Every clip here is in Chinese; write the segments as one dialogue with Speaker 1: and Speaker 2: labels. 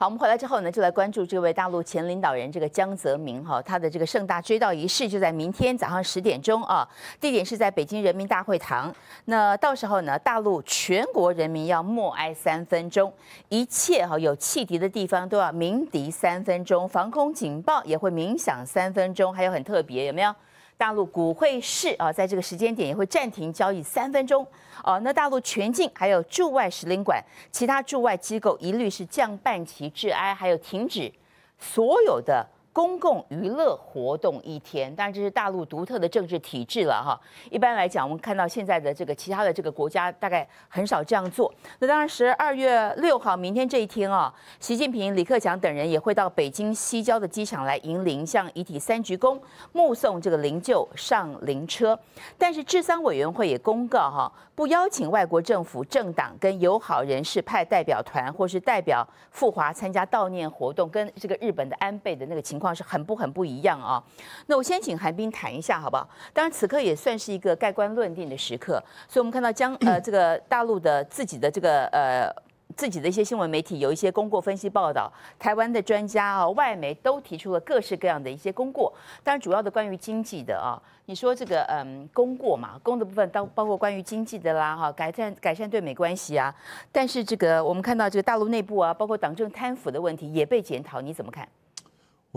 Speaker 1: 好，我们回来之后呢，就来关注这位大陆前领导人这个江泽民哈，他的这个盛大追悼仪式就在明天早上十点钟啊，地点是在北京人民大会堂。那到时候呢，大陆全国人民要默哀三分钟，一切哈有汽笛的地方都要鸣笛三分钟，防空警报也会鸣响三分钟，还有很特别，有没有？大陆股会市啊，在这个时间点也会暂停交易三分钟。哦，那大陆全境还有驻外使领馆，其他驻外机构一律是降半旗致哀，还有停止所有的。公共娱乐活动一天，当然这是大陆独特的政治体制了哈。一般来讲，我们看到现在的这个其他的这个国家，大概很少这样做。那当然，十二月六号，明天这一天啊，习近平、李克强等人也会到北京西郊的机场来迎灵，向遗体三鞠躬，目送这个灵柩上灵车。但是治丧委员会也公告哈，不邀请外国政府、政党跟友好人士派代表团或是代表赴华参加悼念活动，跟这个日本的安倍的那个情况。是很不很不一样啊！那我先请韩冰谈一下，好不好？当然，此刻也算是一个盖棺论定的时刻。所以，我们看到将呃 这个大陆的自己的这个呃自己的一些新闻媒体有一些功过分析报道，台湾的专家啊、外媒都提出了各式各样的一些功过。当然，主要的关于经济的啊，你说这个嗯功过嘛，功的部分当包括关于经济的啦哈，改善改善对美关系啊。但是这个我们看到这个大陆内部啊，包括党政贪腐的问题也被检讨，你怎么看？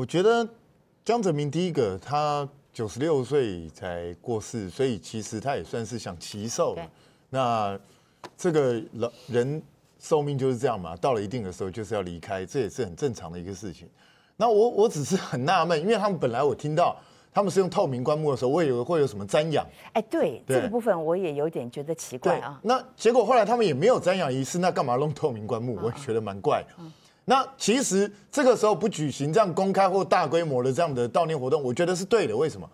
Speaker 2: 我觉得江泽民第一个，他九十六岁才过世，所以其实他也算是享耆寿了。那这个老人寿命就是这样嘛，到了一定的时候就是要离开，这也是很正常的一个事情。那我我只是很纳闷，因为他们本来我听到他们是用透明棺木的时候，我以为会有什么瞻仰。哎，对这个部分我也有
Speaker 1: 点觉得奇怪啊。
Speaker 2: 那结果后来他们也没有瞻仰仪式，那干嘛弄透明棺木？我也觉得蛮怪。那其实这个时候不举行这样公开或大规模的这样的悼念活动，我觉得是对的。为什么？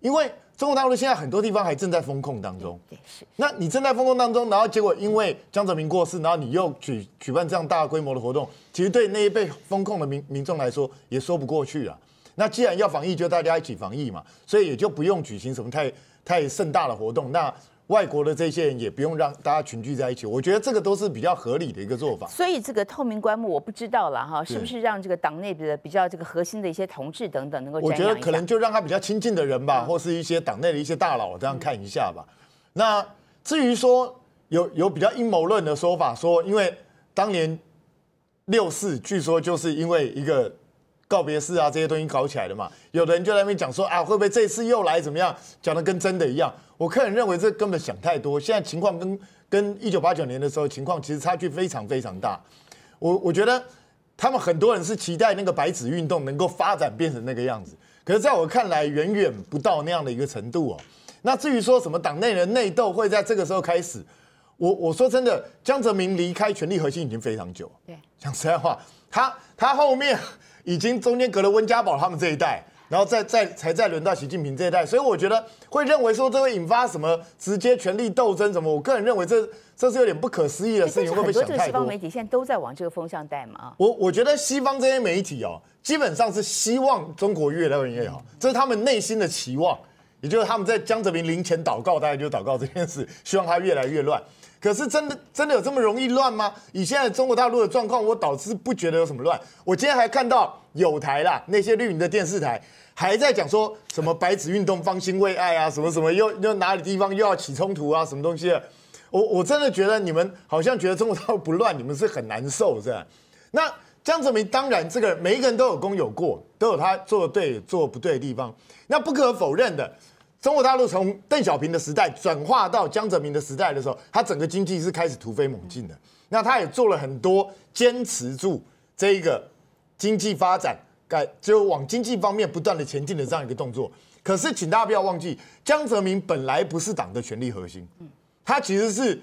Speaker 2: 因为中国大陆现在很多地方还正在封控当中。对，是。那你正在封控当中，然后结果因为江泽民过世，然后你又举举办这样大规模的活动，其实对那一被封控的民民众来说也说不过去啊。那既然要防疫，就大家一起防疫嘛，所以也就不用举行什么太太盛大的活动。那。外国的这些人也不用让大家群聚在一起，我觉得这个都是比较合理的一个做法。所
Speaker 1: 以这个透明棺木，我不知道了哈，是不是让这个党内的比较这个核心的一些同志等等能够？我觉得可能
Speaker 2: 就让他比较亲近的人吧，或是一些党内的一些大佬这样看一下吧。那至于说有有比较阴谋论的说法，说因为当年六四，据说就是因为一个。告别式啊，这些东西搞起来了嘛？有的人就在那边讲说啊，会不会这次又来怎么样？讲的跟真的一样。我个人认为这根本想太多。现在情况跟跟一九八九年的时候情况其实差距非常非常大。我我觉得他们很多人是期待那个白纸运动能够发展变成那个样子，可是在我看来远远不到那样的一个程度哦。那至于说什么党内人内斗会在这个时候开始，我我说真的，江泽民离开权力核心已经非常久。讲实在话，他他后面。已经中间隔了温家宝他们这一代，然后再再才再轮到习近平这一代，所以我觉得会认为说这会引发什么直接权力斗争什么，我个人认为这这是有点不可思议的事情，会不会想太多？西方媒
Speaker 1: 体现在都在往这个风向带嘛。
Speaker 2: 我我觉得西方这些媒体哦，基本上是希望中国越来越好，这是他们内心的期望，也就是他们在江泽民灵前祷告，大家就祷告这件事，希望他越来越乱。可是真的真的有这么容易乱吗？以现在中国大陆的状况，我倒是不觉得有什么乱。我今天还看到有台啦，那些绿营的电视台还在讲说什么白纸运动方兴未艾啊，什么什么又又哪里地方又要起冲突啊，什么东西的。我我真的觉得你们好像觉得中国大陆不乱，你们是很难受是吧？那江泽民当然这个每一个人都有功有过，都有他做的对做不对的地方。那不可否认的。中国大陆从邓小平的时代转化到江泽民的时代的时候，他整个经济是开始突飞猛进的。那他也做了很多坚持住这一个经济发展，改就往经济方面不断的前进的这样一个动作。可是，请大家不要忘记，江泽民本来不是党的权力核心，他其实是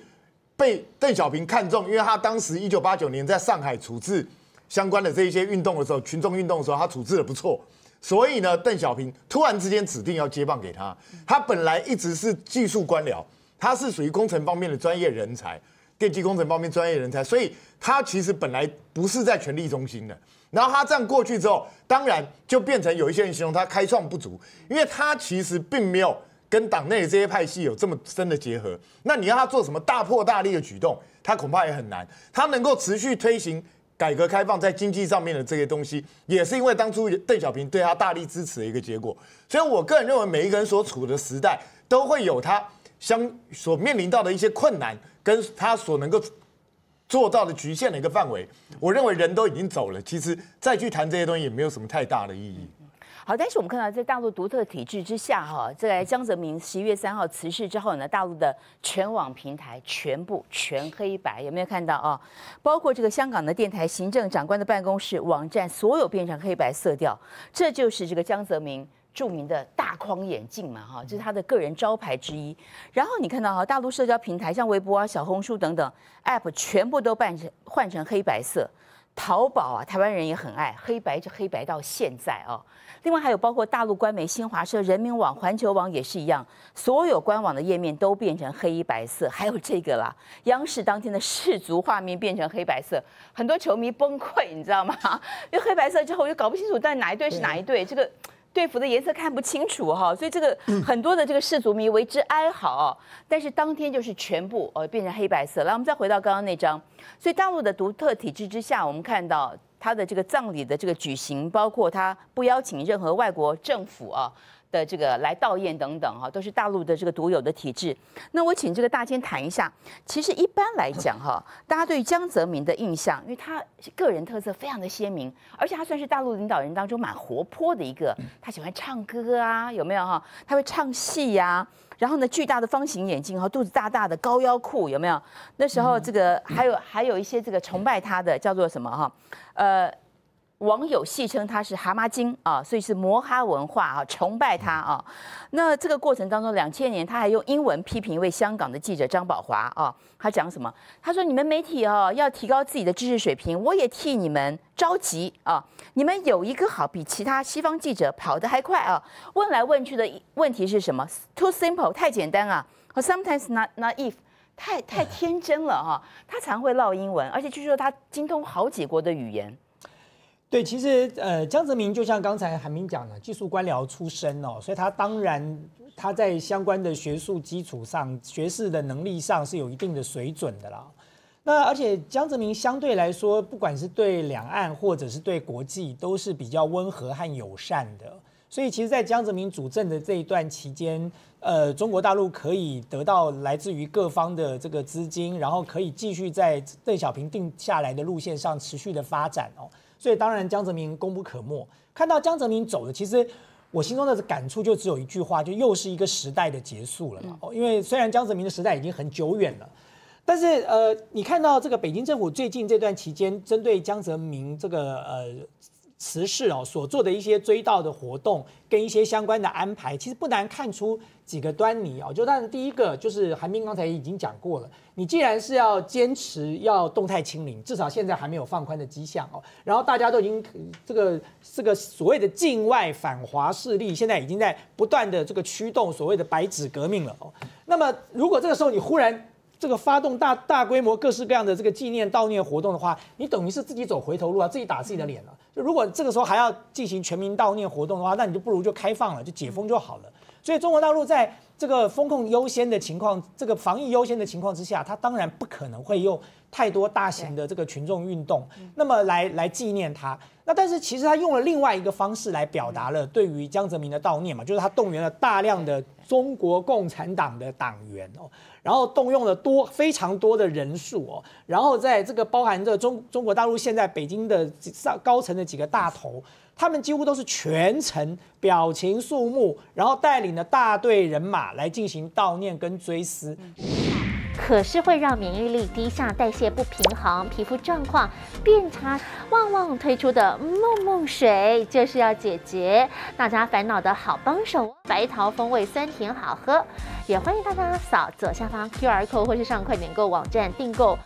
Speaker 2: 被邓小平看中，因为他当时一九八九年在上海处置相关的这一些运动的时候，群众运动的时候，他处置的不错。所以呢，邓小平突然之间指定要接棒给他，他本来一直是技术官僚，他是属于工程方面的专业人才，电机工程方面专业人才，所以他其实本来不是在权力中心的。然后他这样过去之后，当然就变成有一些人形容他开创不足，因为他其实并没有跟党内这些派系有这么深的结合。那你要他做什么大破大立的举动，他恐怕也很难。他能够持续推行。改革开放在经济上面的这些东西，也是因为当初邓小平对他大力支持的一个结果。所以，我个人认为，每一个人所处的时代，都会有他相所面临到的一些困难，跟他所能够做到的局限的一个范围。我认为人都已经走了，其实再去谈这些东西也没有什么太大的意义。
Speaker 1: 好，但是我们看到，在大陆独特体制之下，哈，在江泽民十一月三号辞世之后呢，大陆的全网平台全部全黑白，有没有看到啊？包括这个香港的电台行政长官的办公室网站，所有变成黑白色调，这就是这个江泽民著名的大框眼镜嘛，哈，这是他的个人招牌之一。然后你看到哈，大陆社交平台像微博啊、小红书等等 App，全部都扮成换成黑白色。淘宝啊，台湾人也很爱黑白，就黑白到现在啊。另外还有包括大陆官媒新华社、人民网、环球网也是一样，所有官网的页面都变成黑白色。还有这个啦，央视当天的世足画面变成黑白色，很多球迷崩溃，你知道吗？因为黑白色之后就搞不清楚，但哪一队是哪一队这个。队服的颜色看不清楚哈，所以这个 很多的这个氏族迷为之哀嚎。但是当天就是全部呃变成黑白色。来，我们再回到刚刚那张，所以大陆的独特体制之下，我们看到他的这个葬礼的这个举行，包括他不邀请任何外国政府啊。的这个来悼唁等等哈，都是大陆的这个独有的体制。那我请这个大千谈一下，其实一般来讲哈，大家对江泽民的印象，因为他个人特色非常的鲜明，而且他算是大陆领导人当中蛮活泼的一个，他喜欢唱歌啊，有没有哈？他会唱戏呀，然后呢，巨大的方形眼镜哈，肚子大大的高腰裤有没有？那时候这个还有还有一些这个崇拜他的叫做什么哈？呃。网友戏称他是蛤蟆精啊，所以是摩哈文化啊，崇拜他啊。那这个过程当中，两千年他还用英文批评一位香港的记者张宝华啊。他讲什么？他说：“你们媒体啊，要提高自己的知识水平，我也替你们着急啊。你们有一个好，比其他西方记者跑得还快啊。问来问去的问题是什么？Too simple，太简单啊。和 Sometimes not not if，太太天真了哈。他常会唠英文，而且据说他精通好几国的语言。”
Speaker 3: 对，其实呃，江泽民就像刚才韩明讲了，技术官僚出身哦，所以他当然他在相关的学术基础上、学士的能力上是有一定的水准的啦。那而且江泽民相对来说，不管是对两岸或者是对国际，都是比较温和和友善的。所以其实，在江泽民主政的这一段期间，呃，中国大陆可以得到来自于各方的这个资金，然后可以继续在邓小平定下来的路线上持续的发展哦。所以当然江泽民功不可没。看到江泽民走的，其实我心中的感触就只有一句话，就又是一个时代的结束了。哦，因为虽然江泽民的时代已经很久远了，但是呃，你看到这个北京政府最近这段期间针对江泽民这个呃。慈世哦，所做的一些追悼的活动跟一些相关的安排，其实不难看出几个端倪哦。就当然第一个就是韩冰刚才已经讲过了，你既然是要坚持要动态清零，至少现在还没有放宽的迹象哦。然后大家都已经这个这个所谓的境外反华势力，现在已经在不断的这个驱动所谓的白纸革命了哦。那么如果这个时候你忽然，这个发动大大规模各式各样的这个纪念悼念活动的话，你等于是自己走回头路啊，自己打自己的脸了。就如果这个时候还要进行全民悼念活动的话，那你就不如就开放了，就解封就好了。所以中国大陆在这个风控优先的情况，这个防疫优先的情况之下，它当然不可能会用太多大型的这个群众运动，那么来来纪念他。那但是其实他用了另外一个方式来表达了对于江泽民的悼念嘛，就是他动员了大量的。中国共产党的党员哦，然后动用了多非常多的人数哦，然后在这个包含着中中国大陆现在北京的上高层的几个大头，他们几乎都是全程表情肃穆，然后带领了大队人马来进行悼念跟追思。
Speaker 1: 可是会让免疫力低下、代谢不平衡、皮肤状况变差。旺旺推出的梦梦水就是要解决大家烦恼的好帮手，白桃风味酸甜好喝，也欢迎大家扫左下方 QR code 或是上快点购网站订购。